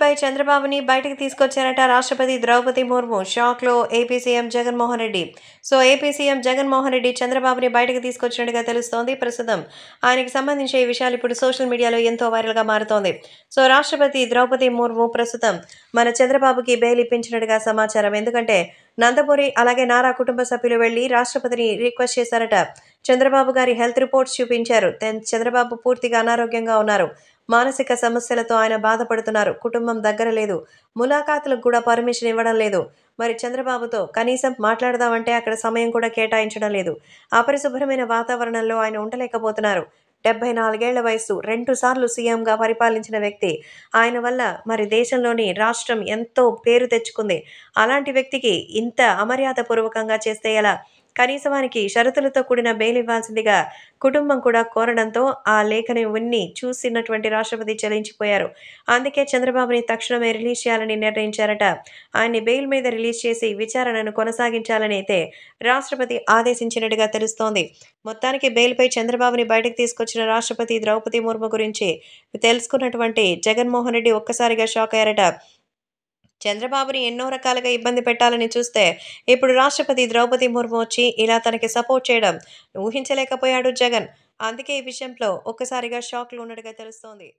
బెయిల్పై చంద్రబాబుని బయటకు తీసుకొచ్చారట రాష్ట్రపతి Droupadi Murmu shock AP CM Jaganmohan Reddy so AP CM Jaganmohan Reddy చంద్రబాబుని బయటకు తీసుకొచ్చినట్టుగా తెలుస్తోంది ప్రస్తుతం ఆయనకు సంబంధించి ఈ విషయాలు ఇప్పుడు సోషల్ మీడియాలో ఎంతో వైరల్ గా మారుతోంది సో రాష్ట్రపతి ద్రౌపది ముర్ము ప్రస్తుతం మన చంద్రబాబుకి బెయిల్ ఇప్పించినట్టుగా సమాచారం ఎందుకంటే నందమూరి అలాగే నారా కుటుంబ సభ్యులు వెళ్లి రాష్ట్రపతిని రిక్వెస్ట్ చేశారట చంద్రబాబు గారి హెల్త్ రిపోర్ట్స్ చూపించారు చంద్రబాబు పూర్తిగా అనారోగ్యంగా ఉన్నారు మానసిక సమస్యలతో ఆయన బాధపడుతున్నారు కుటుంబం దగ్గర లేదు ములాఖాతులకు కూడా పర్మిషన్ ఇవ్వడం లేదు మరి చంద్రబాబుతో కనీసం మాట్లాడదామంటే అక్కడ సమయం కూడా కేటాయించడం లేదు అపరిశుభ్రమైన వాతావరణంలో ఆయన ఉండలేకపోతున్నారు డెబ్బై నాలుగేళ్ల వయసు రెండు సార్లు సీఎంగా పరిపాలించిన వ్యక్తి ఆయన వల్ల మరి దేశంలోని రాష్ట్రం ఎంతో పేరు తెచ్చుకుంది అలాంటి వ్యక్తికి ఇంత అమర్యాదపూర్వకంగా చేస్తే ఎలా కనీసవానికి షరతులతో కూడిన బెయిల్ ఇవ్వాల్సిందిగా కుటుంబం కూడా కోరడంతో ఆ లేఖని ఉన్ని చూసినటువంటి రాష్ట్రపతి చెల్లించిపోయారు అందుకే చంద్రబాబుని తక్షణమే రిలీజ్ చేయాలని నిర్ణయించారట ఆయన్ని బెయిల్ మీద రిలీజ్ చేసి విచారణను కొనసాగించాలని అయితే రాష్ట్రపతి ఆదేశించినట్టుగా తెలుస్తోంది మొత్తానికి బెయిల్పై చంద్రబాబుని బయటకు తీసుకొచ్చిన రాష్ట్రపతి ద్రౌపది ముర్ము గురించి తెలుసుకున్నటువంటి జగన్మోహన్ రెడ్డి ఒక్కసారిగా షాక్ అయ్యారట చంద్రబాబుని ఎన్నో రకాలుగా ఇబ్బంది పెట్టాలని చూస్తే ఇప్పుడు రాష్ట్రపతి ద్రౌపది ముర్ము వచ్చి ఇలా తనకి సపోర్ట్ చేయడం ఊహించలేకపోయాడు జగన్ అందుకే ఈ విషయంలో ఒక్కసారిగా షాక్లు ఉన్నట్టుగా తెలుస్తోంది